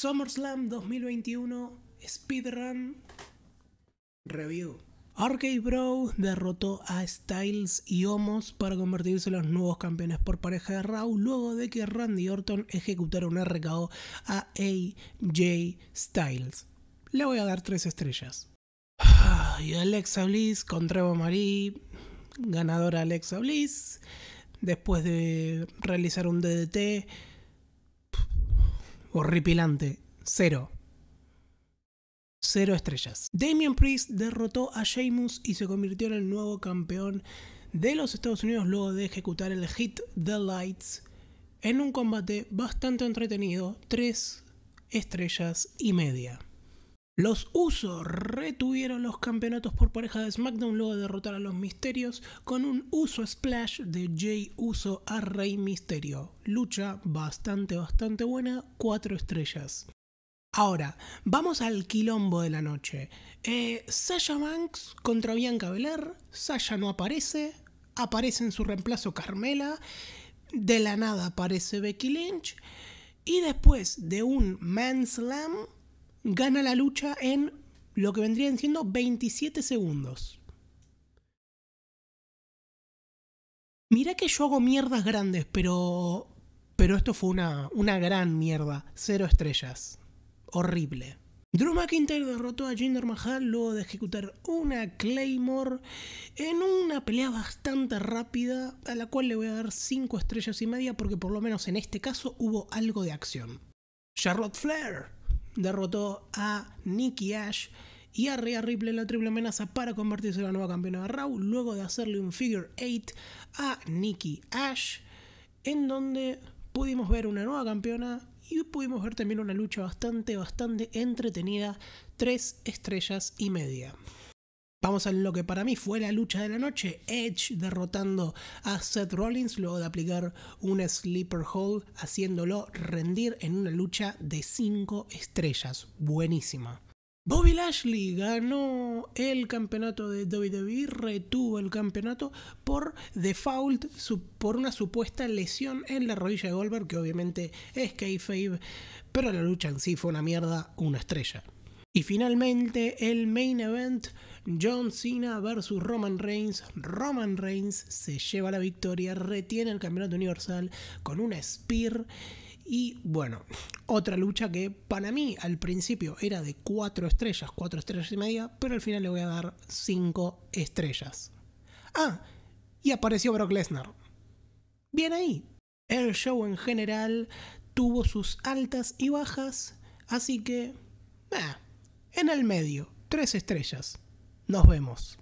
SummerSlam 2021 Speedrun Review. Arcade Bro derrotó a Styles y Homos para convertirse en los nuevos campeones por pareja de Raw luego de que Randy Orton ejecutara un RKO a AJ Styles. Le voy a dar tres estrellas. Ah, y Alexa Bliss contra Eva Marie, ganadora Alexa Bliss, después de realizar un DDT horripilante, cero. Cero estrellas. Damien Priest derrotó a Sheamus y se convirtió en el nuevo campeón de los Estados Unidos luego de ejecutar el hit The Lights en un combate bastante entretenido, tres estrellas y media. Los Usos retuvieron los campeonatos por pareja de SmackDown luego de derrotar a los Misterios con un Uso Splash de Jay Uso a Rey Misterio. Lucha bastante, bastante buena, Cuatro estrellas. Ahora, vamos al quilombo de la noche. Eh, Sasha Banks contra Bianca Belair, Sasha no aparece, aparece en su reemplazo Carmela, de la nada aparece Becky Lynch y después de un Man Slam gana la lucha en lo que vendrían siendo 27 segundos. Mirá que yo hago mierdas grandes, pero. Pero esto fue una, una gran mierda. Cero estrellas. Horrible. Drew McIntyre derrotó a Jinder Mahal luego de ejecutar una Claymore en una pelea bastante rápida, a la cual le voy a dar 5 estrellas y media porque por lo menos en este caso hubo algo de acción. Charlotte Flair derrotó a Nikki Ash y a Rhea Ripley en la triple amenaza para convertirse en la nueva campeona de Raw, luego de hacerle un figure 8 a Nikki Ash, en donde pudimos ver una nueva campeona y pudimos ver también una lucha bastante, bastante entretenida, tres estrellas y media. Vamos a lo que para mí fue la lucha de la noche, Edge derrotando a Seth Rollins luego de aplicar un sleeper hold, haciéndolo rendir en una lucha de 5 estrellas, buenísima. Bobby Lashley ganó el campeonato de WWE, retuvo el campeonato por default, por una supuesta lesión en la rodilla de Goldberg, que obviamente es kayfabe, pero la lucha en sí fue una mierda, una estrella. Y finalmente el main event, John Cena versus Roman Reigns. Roman Reigns se lleva la victoria, retiene el campeonato universal con una spear. Y bueno, otra lucha que para mí al principio era de 4 estrellas, 4 estrellas y media, pero al final le voy a dar 5 estrellas. Ah, y apareció Brock Lesnar. Bien ahí. El show en general tuvo sus altas y bajas, así que... Eh, en el medio, tres estrellas. Nos vemos.